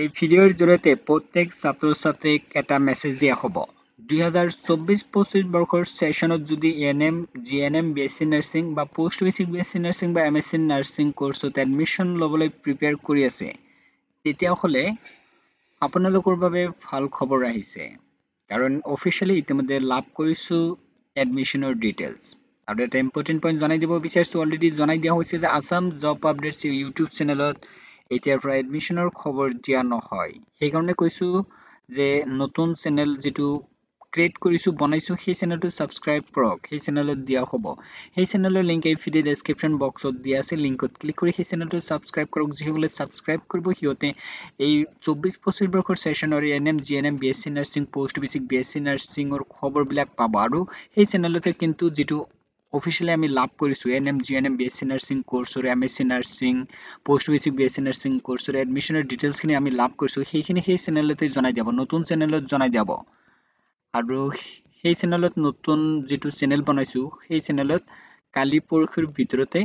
এই ভিডিঅ'ৰ জৰিয়তে প্ৰত্যেক ছাত্ৰ ছাত্ৰীক এটা মেছেজ দিয়া হব দুহেজাৰ চৌব্বিছ পঁচিছ বৰ্ষৰ বৰ্ষৰ যদি N M G N M B S C nursing বা post B S C nursing বা এম এছ চি নাৰ্ছিং ক'ৰ্চত এডমিশ্যন ল'বলৈ প্ৰিপেয়াৰ কৰি আছে তেতিয়াহলে আপোনালোকৰ বাবে ভাল খবৰ আহিছে কাৰণ অফিচিয়েলি ইতিমধ্যে লাভ কৰিছোঁ এডমিশ্যনৰ ডিটেইলছ আৰু এটা ইম্পৰ্টেণ্ট পইণ্ট জনাই দিব বিচাৰিছোঁ অলৰেডি জনাই দিয়া হৈছে যে আছাম জব আপডেটস ইউটিউব চেনেলত এতিয়াৰ পৰা এডমিশ্যনৰ খবৰ দিয়া নহয় সেইকাৰণে কৈছোঁ যে নতুন চেনেল যিটো ক্ৰিয়েট কৰিছোঁ বনাইছোঁ সেই চেনেলটো ছাবস্ক্ৰাইব কৰক সেই চেনেলত দিয়া হ'ব সেই চেনেলৰ লিংক এই ফ্ৰী ডেছক্ৰিপশ্যন বক্সত দিয়া আছে লিংকত ক্লিক কৰি সেই চেনেলটো ছাবস্ক্ৰাইব কৰক যিসকলে ছাবস্ক্ৰাইব কৰিব সিহঁতে এই চৌব্বিছ পঁচিছ বৰ্ষৰ ছেশ্যনৰ N M G N M B S C nursing post basic B S C নাৰ্ছিঙৰ খবৰবিলাক পাব আৰু সেই চেনেলতে কিন্তু যিটো অফিচিয়েলি আমি লাভ কৰিছোঁ N M G N M B S C nursing কৰ্চৰে M S C nursing post basic B S C nursing কৰ্চৰে এডমিশ্যনৰ ডিটেইলছখিনি আমি লাভ কৰিছোঁ সেইখিনি সেই চেনেলতে জনাই দিব নতুন চেনেলত জনাই দিব আৰু সেই চেনেলত নতুন যিটো চেনেল বনাইছোঁ সেই চেনেলত কালি পৰহিৰ ভিতৰতে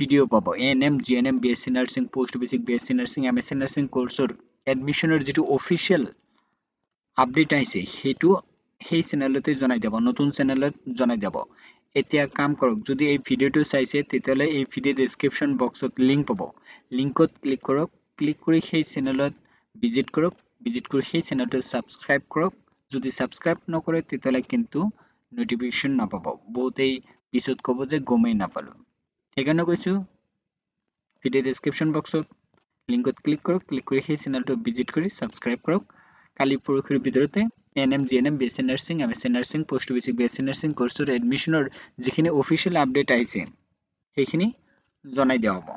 ভিডিঅ' পাব N M G N M B S C nursing post basic B S C nursing M S C nursing কৰ্চৰ এডমিশ্যনৰ যিটো অফিচিয়েল আপডেট আহিছে সেইটো সেই চেনেলতে জনাই দিব নতুন চেনেলত জনাই দিব এতিয়া কাম কৰক যদি এই ভিডিঅ'টো চাইছে তেতিয়াহ'লে এই ভিডিঅ' ডেছক্ৰিপশ্যন বক্সত লিংক পাব লিংকত ক্লিক কৰক ক্লিক কৰি সেই চেনেলত ভিজিট কৰক ভিজিট কৰি সেই চেনেলটো ছাবস্ক্ৰাইব কৰক যদি ছাবস্ক্ৰাইব নকৰে তেতিয়াহ'লে কিন্তু নটিফিকেশ্যন নাপাব বহুতেই পিছত ক'ব যে গমেই নাপালোঁ সেইকাৰণে কৈছোঁ ভিডিঅ' ডেছক্ৰিপশ্যন বক্সত লিংকত ক্লিক কৰক ক্লিক কৰি সেই চেনেলটো ভিজিট কৰি ছাবস্ক্ৰাইব কৰক কালি পৰহিৰ ভিতৰতে NM GNM BSc nursing MSc nursing post basic BSc nursing কোর্সের এডমিশনের যেখানে অফিসিয়াল আপডেট আইছে সেইখানি জনাই দেওয়া হবো